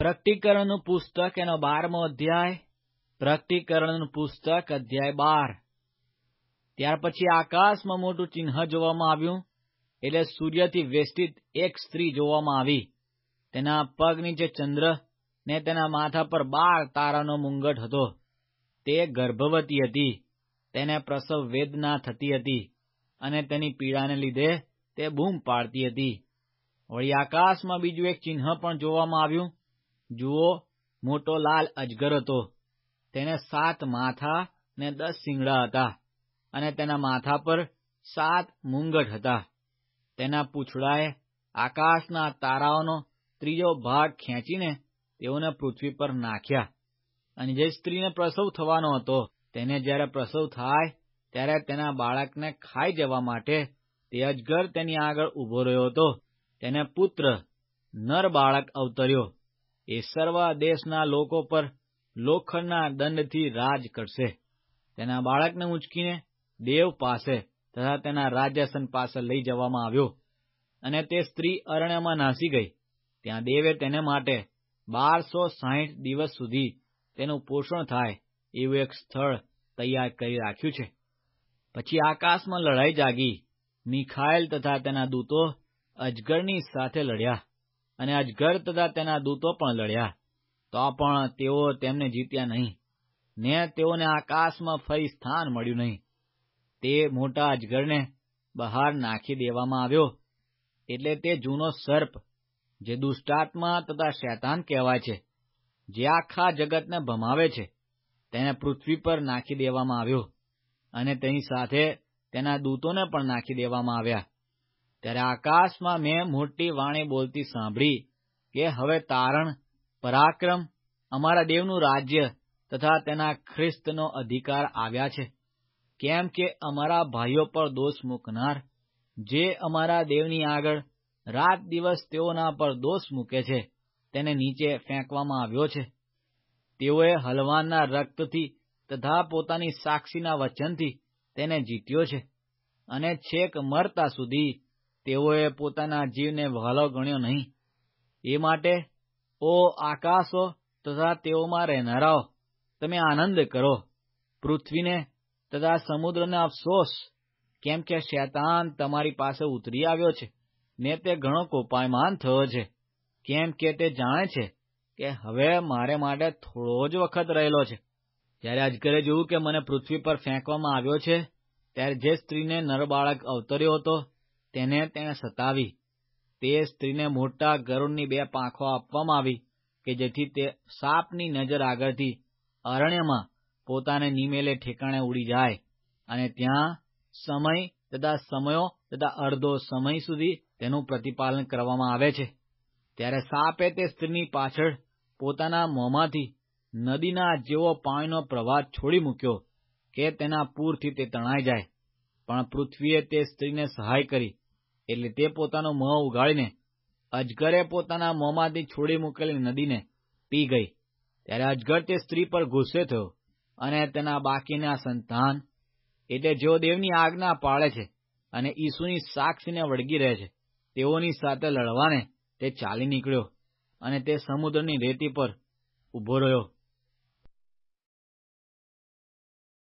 પ્રકટીકરણનું પુસ્તક એનો બારમો અધ્યાય પ્રકટીકરણનું પુસ્તક અધ્યાય બાર ત્યાર પછી આકાશમાં મોટું ચિહ્ન જોવામાં આવ્યું એટલે સૂર્યથી વેષ્ટિત એક સ્ત્રી જોવામાં આવી તેના પગ નીચે ચંદ્ર ને તેના માથા પર બાર તારાનો મુંગટ હતો તે ગર્ભવતી હતી તેને પ્રસવ વેદના થતી હતી અને તેની પીડાને લીધે તે બૂમ પાડતી હતી વળી આકાશમાં બીજું એક ચિહ્ન પણ જોવામાં આવ્યું જુઓ મોટો લાલ અજગર હતો તેને સાત માથા ને દસ શીંગડા હતા અને તેના માથા પર સાત મુંગટ હતા તેના પૂંછડાએ આકાશના તારાઓનો ત્રીજો ભાગ ખેંચીને તેઓને પૃથ્વી પર નાખ્યા અને જે સ્ત્રીને પ્રસવ થવાનો હતો તેને જ્યારે પ્રસવ થાય ત્યારે તેના બાળકને ખાઈ જવા માટે તે અજગર તેની આગળ ઊભો રહ્યો હતો તેને પુત્ર નર બાળક અવતર્યો એ સર્વ દેશના લોકો પર લોખંડના દંડથી રાજ કરશે તેના બાળકને ઉંચકીને દેવ પાસે તથા તેના રાજ્યાસન પાસે લઈ જવામાં આવ્યો અને તે સ્ત્રી અરણ્યમાં નાસી ગઈ ત્યાં દેવે તેને માટે બારસો સાહીઠ દિવસ સુધી તેનું પોષણ થાય એવું એક સ્થળ તૈયાર કરી રાખ્યું છે પછી આકાશમાં લડાઈ જાગી મીખાયેલ તથા તેના દૂતો અજગરની સાથે લડ્યા અને અજગર તથા તેના દૂતો પણ લડ્યા તો પણ તેઓ તેમને જીત્યા નહીં ને તેઓને આકાશમાં ફરી સ્થાન મળ્યું નહીં તે મોટા અજગરને બહાર નાખી દેવામાં આવ્યો એટલે તે જૂનો સર્પ જે દુષ્ટાત્મા તથા શૈતાન કહેવાય છે જે આખા જગતને ભમાવે છે તેને પૃથ્વી પર નાખી દેવામાં આવ્યો અને તેની સાથે તેના દૂતોને પણ નાખી દેવામાં આવ્યા ત્યારે આકાશમાં મેં મોટી વાણી બોલતી સાંભળી કે હવે તારણ પરાક્રમ અમારા દેવનું રાજ્ય તથા તેના ખ્રિસ્તનો અધિકાર આવ્યા છે કેમ કે અમારા ભાઈઓ પર દોષ મૂકનાર જે અમારા દેવની આગળ રાત દિવસ તેઓના પર દોષ મૂકે છે તેને નીચે ફેંકવામાં આવ્યો છે તેઓએ હલવાનના રક્તથી તથા પોતાની સાક્ષીના વચનથી તેને જીત્યો છે અને છેક મરતા સુધી તેઓએ પોતાના જીવને વહાલો ગણ્યો નહીં એ માટે ઓ આકાશો તથા તેઓમાં રહેનારાઓ તમે આનંદ કરો પૃથ્વીને તથા સમુદ્રને અફસોસ કેમ કે શેતાન તમારી પાસે ઉતરી આવ્યો છે ને તે ઘણો કોપાયમાન થયો છે કેમ કે તે જાણે છે કે હવે મારે માટે થોડો જ વખત રહેલો છે જ્યારે અજગરે જોયું કે મને પૃથ્વી પર ફેંકવામાં આવ્યો છે ત્યારે જે સ્ત્રીને નર બાળક અવતર્યો હતો તેને તેણે સતાવી તે સ્ત્રીને મોટા ગરુડની બે પાંખો આપવામાં આવી કે જેથી તે સાપની નજર આગળથી અરણ્યમાં પોતાને નિમેલે ઠેકાણે ઉડી જાય અને ત્યાં સમય તથા સમયો તથા અડધો સમય સુધી તેનું પ્રતિપાલન કરવામાં આવે છે ત્યારે સાપે તે સ્ત્રીની પાછળ પોતાના મોંમાંથી નદીના જેવો પાણીનો પ્રવાહ છોડી મૂક્યો કે તેના પૂરથી તે તણાઈ જાય પણ પૃથ્વીએ તે સ્ત્રીને સહાય કરી એટલે તે પોતાનો મોં ઉગાડીને અજગરે પોતાના મોંમાંથી છોડી મૂકેલી નદીને પી ગઈ ત્યારે અજગર તે સ્ત્રી પર ગુસ્સે થયો અને તેના બાકીના સંતાન એટલે જેઓ દેવની આજ્ઞા પાળે છે અને ઈસુની સાક્ષીને વળગી રહે છે તેઓની સાથે લડવાને તે ચાલી નીકળ્યો અને તે સમુદ્રની રેતી પર ઊભો રહ્યો